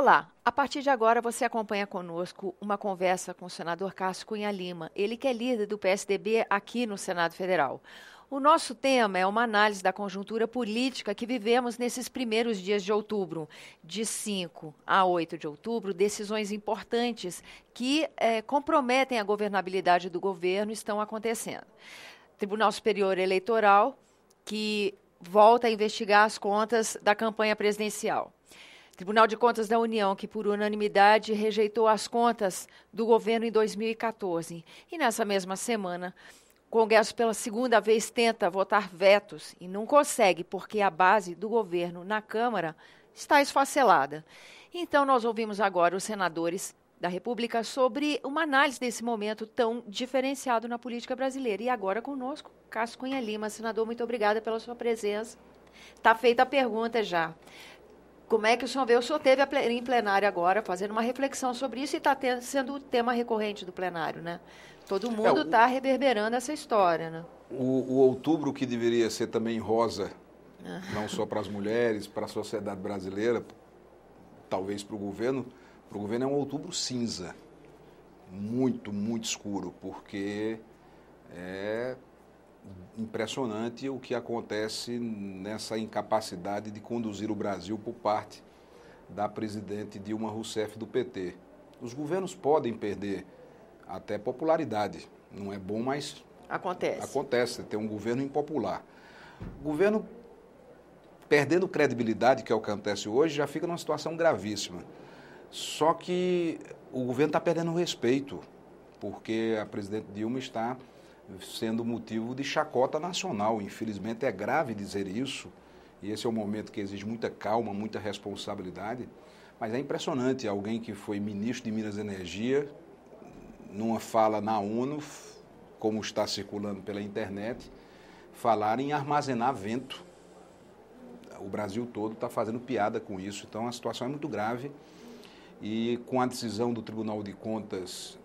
Olá, a partir de agora você acompanha conosco uma conversa com o senador Cássio Cunha Lima, ele que é líder do PSDB aqui no Senado Federal. O nosso tema é uma análise da conjuntura política que vivemos nesses primeiros dias de outubro. De 5 a 8 de outubro, decisões importantes que eh, comprometem a governabilidade do governo estão acontecendo. Tribunal Superior Eleitoral, que volta a investigar as contas da campanha presidencial. Tribunal de Contas da União, que por unanimidade rejeitou as contas do governo em 2014. E nessa mesma semana, o Congresso pela segunda vez tenta votar vetos e não consegue, porque a base do governo na Câmara está esfacelada. Então, nós ouvimos agora os senadores da República sobre uma análise desse momento tão diferenciado na política brasileira. E agora conosco, Cássio Cunha Lima. Senador, muito obrigada pela sua presença. Está feita a pergunta já. Como é que o senhor vê? O senhor teve em plenário agora fazendo uma reflexão sobre isso e está sendo o tema recorrente do plenário, né? Todo é, mundo está é, reverberando essa história, né? O, o, outubro que deveria ser também rosa, ah. não só para as mulheres, para a sociedade brasileira, talvez para o governo, para o governo é um outubro cinza, muito, muito escuro, porque é impressionante o que acontece nessa incapacidade de conduzir o Brasil por parte da presidente Dilma Rousseff do PT. Os governos podem perder até popularidade. Não é bom, mas acontece. Acontece, ter um governo impopular. O governo perdendo credibilidade, que é o que acontece hoje, já fica numa situação gravíssima. Só que o governo está perdendo respeito, porque a presidente Dilma está sendo motivo de chacota nacional. Infelizmente é grave dizer isso, e esse é um momento que exige muita calma, muita responsabilidade, mas é impressionante alguém que foi ministro de Minas e Energia, numa fala na ONU, como está circulando pela internet, falar em armazenar vento. O Brasil todo está fazendo piada com isso, então a situação é muito grave. E com a decisão do Tribunal de Contas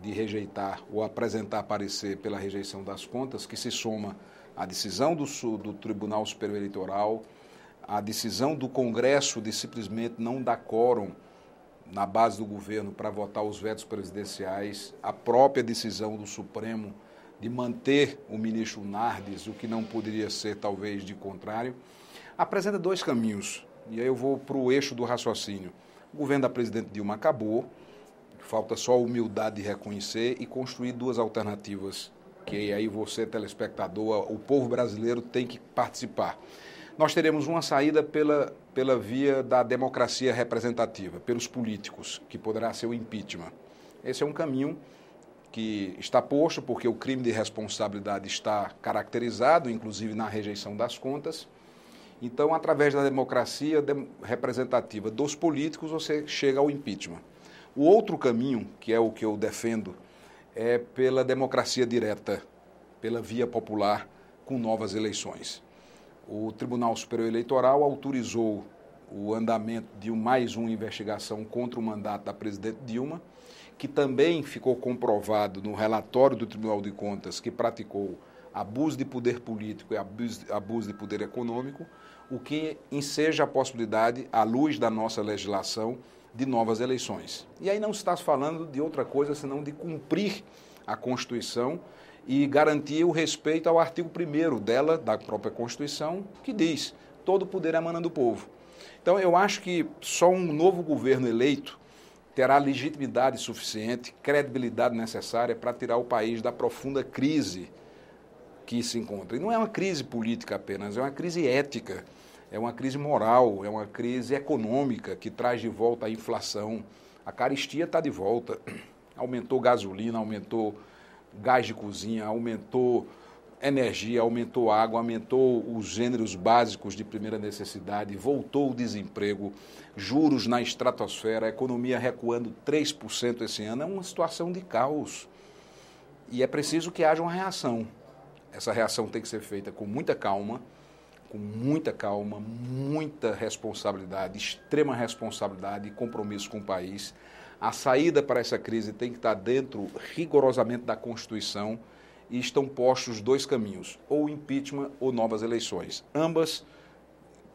de rejeitar ou apresentar parecer pela rejeição das contas, que se soma à decisão do, do Tribunal Superior Eleitoral, à decisão do Congresso de simplesmente não dar quórum na base do governo para votar os vetos presidenciais, a própria decisão do Supremo de manter o ministro Nardes, o que não poderia ser talvez de contrário, apresenta dois caminhos. E aí eu vou para o eixo do raciocínio. O governo da presidente Dilma acabou, Falta só humildade de reconhecer e construir duas alternativas, que aí você, telespectador, o povo brasileiro tem que participar. Nós teremos uma saída pela, pela via da democracia representativa, pelos políticos, que poderá ser o impeachment. Esse é um caminho que está posto, porque o crime de responsabilidade está caracterizado, inclusive na rejeição das contas. Então, através da democracia representativa dos políticos, você chega ao impeachment. O outro caminho, que é o que eu defendo, é pela democracia direta, pela via popular, com novas eleições. O Tribunal Superior Eleitoral autorizou o andamento de mais uma investigação contra o mandato da presidente Dilma, que também ficou comprovado no relatório do Tribunal de Contas que praticou abuso de poder político e abuso, abuso de poder econômico, o que enseja a possibilidade, à luz da nossa legislação, de novas eleições. E aí não está falando de outra coisa senão de cumprir a Constituição e garantir o respeito ao artigo 1 dela, da própria Constituição, que diz: todo poder emana do povo. Então eu acho que só um novo governo eleito terá legitimidade suficiente, credibilidade necessária para tirar o país da profunda crise que se encontra. E não é uma crise política apenas, é uma crise ética. É uma crise moral, é uma crise econômica que traz de volta a inflação. A caristia está de volta. Aumentou gasolina, aumentou gás de cozinha, aumentou energia, aumentou água, aumentou os gêneros básicos de primeira necessidade, voltou o desemprego, juros na estratosfera, economia recuando 3% esse ano. É uma situação de caos. E é preciso que haja uma reação. Essa reação tem que ser feita com muita calma com muita calma, muita responsabilidade, extrema responsabilidade e compromisso com o país. A saída para essa crise tem que estar dentro rigorosamente da Constituição e estão postos dois caminhos: ou impeachment ou novas eleições, ambas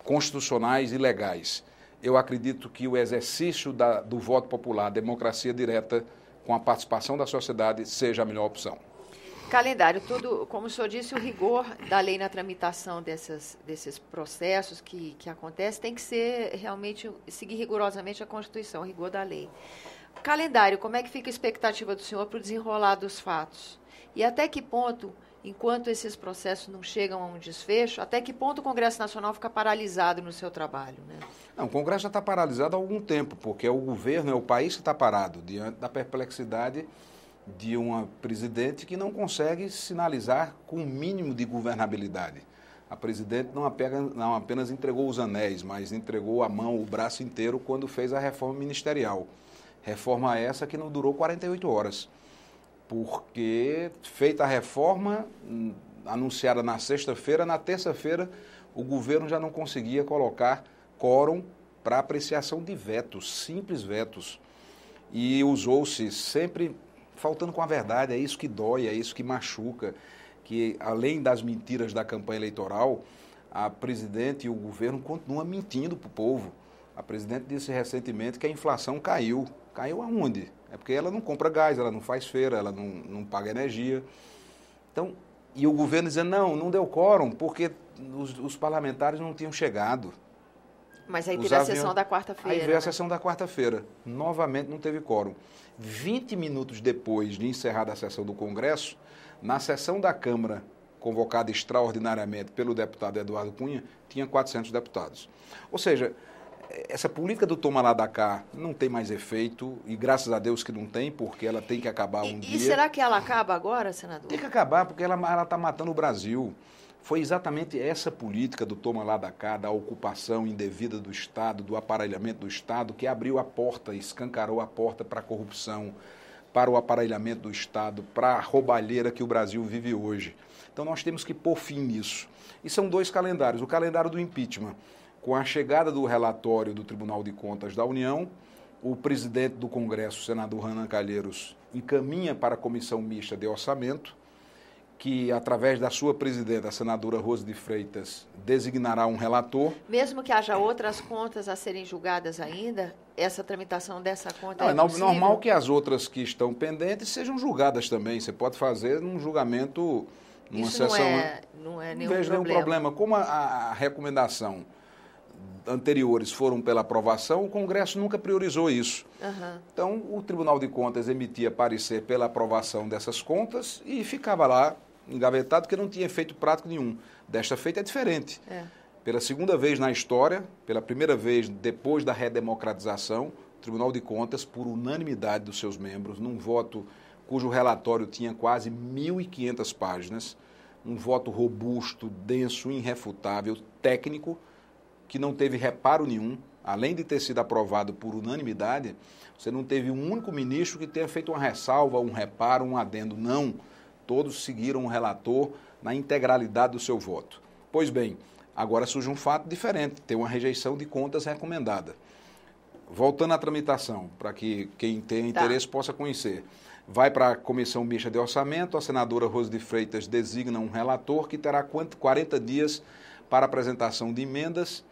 constitucionais e legais. Eu acredito que o exercício da, do voto popular, democracia direta, com a participação da sociedade, seja a melhor opção. Calendário, tudo, como o senhor disse, o rigor da lei na tramitação dessas, desses processos que, que acontecem tem que ser realmente, seguir rigorosamente a Constituição, o rigor da lei. Calendário, como é que fica a expectativa do senhor para o desenrolar dos fatos? E até que ponto, enquanto esses processos não chegam a um desfecho, até que ponto o Congresso Nacional fica paralisado no seu trabalho? Né? Não, o Congresso já está paralisado há algum tempo, porque é o governo, é o país que está parado diante da perplexidade de uma presidente que não consegue sinalizar com o um mínimo de governabilidade. A presidente não apenas, não apenas entregou os anéis, mas entregou a mão, o braço inteiro quando fez a reforma ministerial. Reforma essa que não durou 48 horas, porque feita a reforma, hum, anunciada na sexta-feira, na terça-feira, o governo já não conseguia colocar quórum para apreciação de vetos, simples vetos. E usou-se sempre faltando com a verdade, é isso que dói, é isso que machuca, que além das mentiras da campanha eleitoral, a presidente e o governo continuam mentindo para o povo. A presidente disse recentemente que a inflação caiu. Caiu aonde? É porque ela não compra gás, ela não faz feira, ela não, não paga energia. Então, e o governo dizendo, não, não deu quórum, porque os, os parlamentares não tinham chegado. Mas aí teve a sessão da quarta-feira. Aí veio né? a sessão da quarta-feira. Novamente não teve quórum. 20 minutos depois de encerrada a sessão do Congresso, na sessão da Câmara, convocada extraordinariamente pelo deputado Eduardo Cunha, tinha 400 deputados. Ou seja, essa política do toma lá da cá não tem mais efeito e graças a Deus que não tem, porque ela tem que acabar um e, dia. E será que ela acaba agora, senador? Tem que acabar porque ela está matando o Brasil foi exatamente essa política do toma lá da cá, da ocupação indevida do Estado, do aparelhamento do Estado, que abriu a porta, escancarou a porta para a corrupção, para o aparelhamento do Estado, para a roubalheira que o Brasil vive hoje. Então nós temos que pôr fim nisso. E são dois calendários. O calendário do impeachment, com a chegada do relatório do Tribunal de Contas da União, o presidente do Congresso, o senador Renan Calheiros, encaminha para a comissão mista de orçamento que, através da sua presidenta, a senadora Rose de Freitas, designará um relator. Mesmo que haja outras contas a serem julgadas ainda, essa tramitação dessa conta Não, é, é possível? normal que as outras que estão pendentes sejam julgadas também. Você pode fazer um julgamento numa Isso sessão. É né? Não é, não é nenhum, problema. nenhum problema. Como a, a recomendação anteriores foram pela aprovação, o Congresso nunca priorizou isso. Uhum. Então, o Tribunal de Contas emitia parecer pela aprovação dessas contas e ficava lá engavetado porque não tinha efeito prático nenhum. Desta feita é diferente. É. Pela segunda vez na história, pela primeira vez depois da redemocratização, o Tribunal de Contas, por unanimidade dos seus membros, num voto cujo relatório tinha quase 1.500 páginas, um voto robusto, denso, irrefutável, técnico, que não teve reparo nenhum, além de ter sido aprovado por unanimidade, você não teve um único ministro que tenha feito uma ressalva, um reparo, um adendo. Não. Todos seguiram o relator na integralidade do seu voto. Pois bem, agora surge um fato diferente: tem uma rejeição de contas recomendada. Voltando à tramitação, para que quem tem tá. interesse possa conhecer. Vai para a Comissão Mista de Orçamento, a senadora Rose de Freitas designa um relator que terá 40 dias para apresentação de emendas,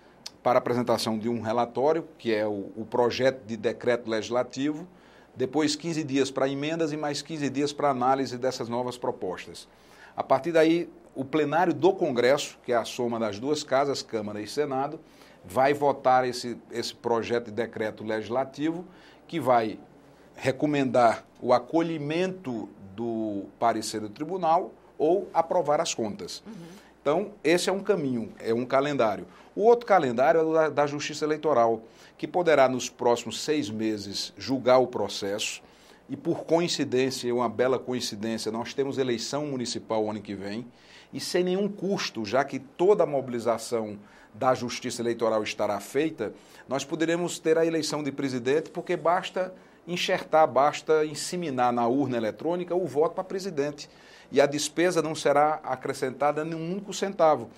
para apresentação de um relatório, que é o, o projeto de decreto legislativo, depois 15 dias para emendas e mais 15 dias para análise dessas novas propostas. A partir daí, o plenário do Congresso, que é a soma das duas casas, Câmara e Senado, vai votar esse, esse projeto de decreto legislativo que vai recomendar o acolhimento do parecer do tribunal ou aprovar as contas. Uhum. Então, esse é um caminho, é um calendário. O outro calendário é o da, da Justiça Eleitoral, que poderá, nos próximos seis meses, julgar o processo. E por coincidência, uma bela coincidência, nós temos eleição municipal ano que vem, e sem nenhum custo, já que toda a mobilização da justiça eleitoral estará feita, nós poderemos ter a eleição de presidente, porque basta enxertar, basta inseminar na urna eletrônica o voto para presidente. E a despesa não será acrescentada nem um único centavo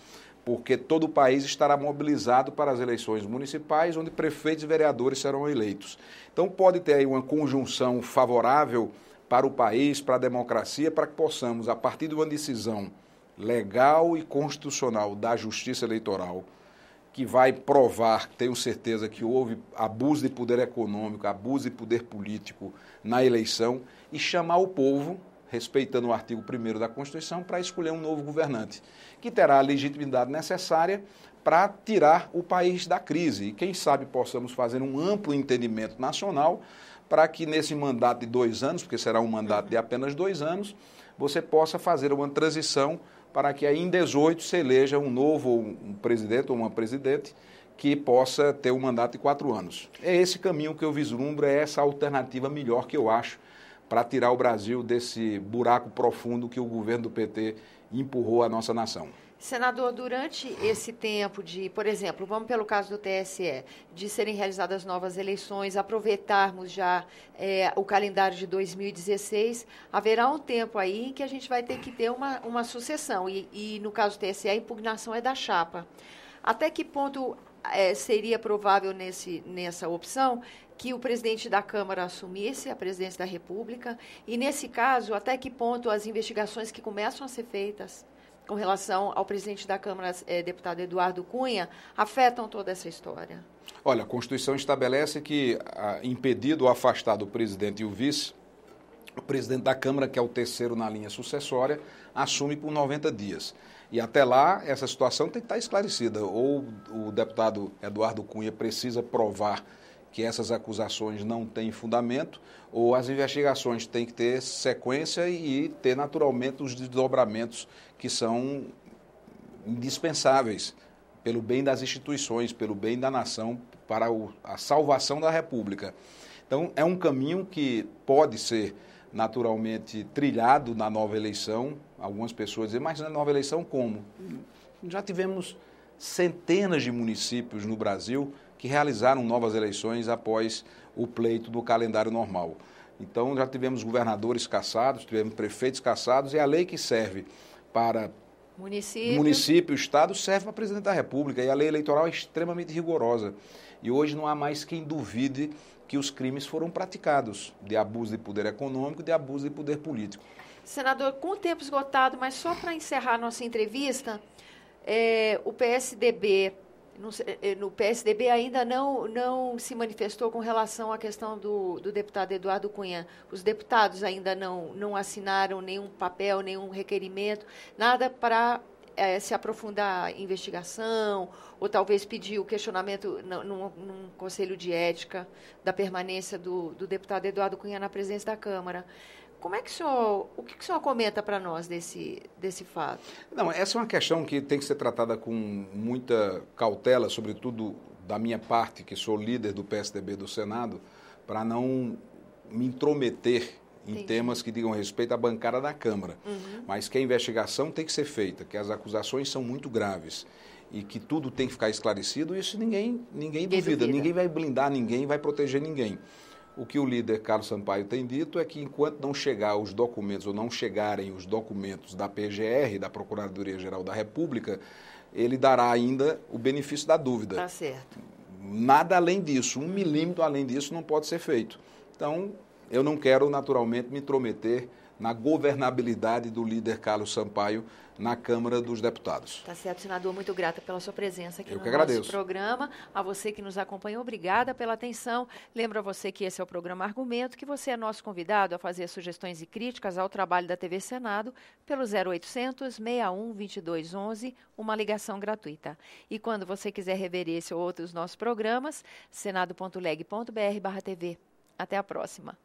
porque todo o país estará mobilizado para as eleições municipais, onde prefeitos e vereadores serão eleitos. Então, pode ter aí uma conjunção favorável para o país, para a democracia, para que possamos, a partir de uma decisão legal e constitucional da Justiça Eleitoral, que vai provar, tenho certeza, que houve abuso de poder econômico, abuso de poder político na eleição, e chamar o povo respeitando o artigo 1 da Constituição, para escolher um novo governante, que terá a legitimidade necessária para tirar o país da crise. E quem sabe possamos fazer um amplo entendimento nacional para que nesse mandato de dois anos, porque será um mandato de apenas dois anos, você possa fazer uma transição para que aí em 18 se eleja um novo um presidente ou uma presidente que possa ter um mandato de quatro anos. É esse caminho que eu vislumbro, é essa alternativa melhor que eu acho para tirar o Brasil desse buraco profundo que o governo do PT empurrou a nossa nação. Senador, durante esse tempo de, por exemplo, vamos pelo caso do TSE, de serem realizadas novas eleições, aproveitarmos já é, o calendário de 2016, haverá um tempo aí em que a gente vai ter que ter uma, uma sucessão. E, e, no caso do TSE, a impugnação é da chapa. Até que ponto é, seria provável nesse, nessa opção que o presidente da Câmara assumisse a presidência da República e, nesse caso, até que ponto as investigações que começam a ser feitas com relação ao presidente da Câmara, eh, deputado Eduardo Cunha, afetam toda essa história? Olha, a Constituição estabelece que, ah, impedido ou afastado o presidente e o vice, o presidente da Câmara, que é o terceiro na linha sucessória, assume por 90 dias. E até lá, essa situação tem que estar esclarecida. Ou o deputado Eduardo Cunha precisa provar que essas acusações não têm fundamento, ou as investigações têm que ter sequência e ter naturalmente os desdobramentos que são indispensáveis pelo bem das instituições, pelo bem da nação, para a salvação da República. Então, é um caminho que pode ser naturalmente trilhado na nova eleição. Algumas pessoas dizem, mas na nova eleição como? Já tivemos centenas de municípios no Brasil que realizaram novas eleições após o pleito do calendário normal. Então, já tivemos governadores caçados, tivemos prefeitos caçados, e a lei que serve para município, município Estado serve para presidente da República. E a lei eleitoral é extremamente rigorosa. E hoje não há mais quem duvide que os crimes foram praticados de abuso de poder econômico, de abuso de poder político. Senador, com o tempo esgotado, mas só para encerrar nossa entrevista, é, o PSDB eh, eh, no PSDB ainda não, não se manifestou com relação à questão do, do deputado Eduardo Cunha. Os deputados ainda não, não assinaram nenhum papel, nenhum requerimento, nada para é, eh, se aprofundar a investigação, ou talvez pedir o questionamento num, num conselho de ética da permanência do, do deputado Eduardo Cunha na presença da Câmara. Como é que o senhor, o que o senhor comenta para nós desse, desse fato? Não, essa é uma questão que tem que ser tratada com muita cautela, sobretudo da minha parte, que sou líder do PSDB do Senado, para não me intrometer em Entendi. temas que digam respeito à bancada da Câmara. Uhum. Mas que a investigação tem que ser feita, que as acusações são muito graves e que tudo tem que ficar esclarecido, isso ninguém, ninguém, ninguém duvida. duvida. Ninguém vai blindar ninguém, vai proteger ninguém o que o líder Carlos Sampaio tem dito é que enquanto não chegar os documentos ou não chegarem os documentos da PGR, da Procuradoria Geral da República, ele dará ainda o benefício da dúvida. Tá certo. Nada além disso, um milímetro além disso não pode ser feito. Então, eu não quero naturalmente me intrometer na governabilidade do líder Carlos Sampaio na Câmara dos Deputados. Tá certo, senador, muito grata pela sua presença aqui Eu no que agradeço. nosso programa. A você que nos acompanhou, obrigada pela atenção. Lembro a você que esse é o programa Argumento, que você é nosso convidado a fazer sugestões e críticas ao trabalho da TV Senado pelo 0800 61 2211, uma ligação gratuita. E quando você quiser rever esse ou outros nossos programas, senado.leg.br/tv. Até a próxima.